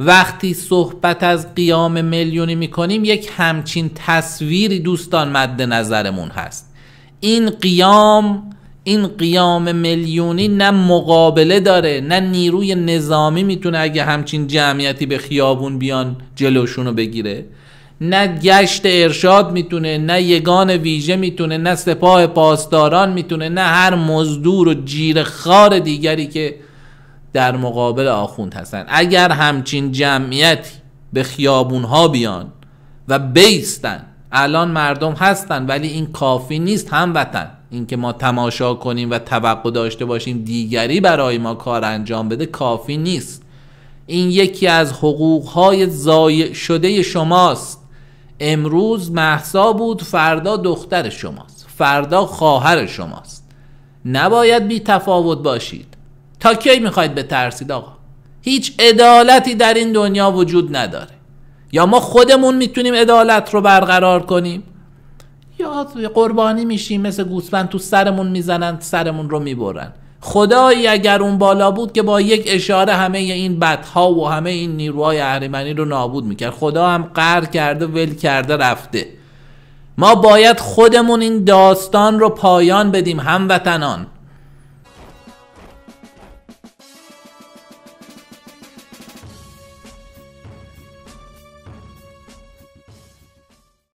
وقتی صحبت از قیام میلیونی میکنیم یک همچین تصویری دوستان مد نظرمون هست این قیام این قیام میلیونی نه مقابله داره نه نیروی نظامی میتونه اگه همچین جمعیتی به خیابون بیان جلوشونو بگیره نه گشت ارشاد میتونه نه یگان ویژه میتونه نه سپاه پاسداران میتونه نه هر مزدور و جیرخار دیگری که در مقابل آخوند هستن اگر همچین جمعیتی به خیابون ها بیان و بیستن الان مردم هستن ولی این کافی نیست هموطن اینکه ما تماشا کنیم و توقع داشته باشیم دیگری برای ما کار انجام بده کافی نیست این یکی از حقوقهای ضایع شده شماست امروز محسا بود فردا دختر شماست فردا خواهر شماست نباید بی تفاوت باشید تا کی میخواید بترسید آقا هیچ عدالتی در این دنیا وجود نداره یا ما خودمون میتونیم عدالت رو برقرار کنیم یا قربانی میشیم مثل گوسفند تو سرمون میزنن سرمون رو میبرن خدایی اگر اون بالا بود که با یک اشاره همه این بدها و همه این نیروهای اهریمنی رو نابود میکرد خدا هم قر کرده ول کرده رفته ما باید خودمون این داستان رو پایان بدیم هموطنان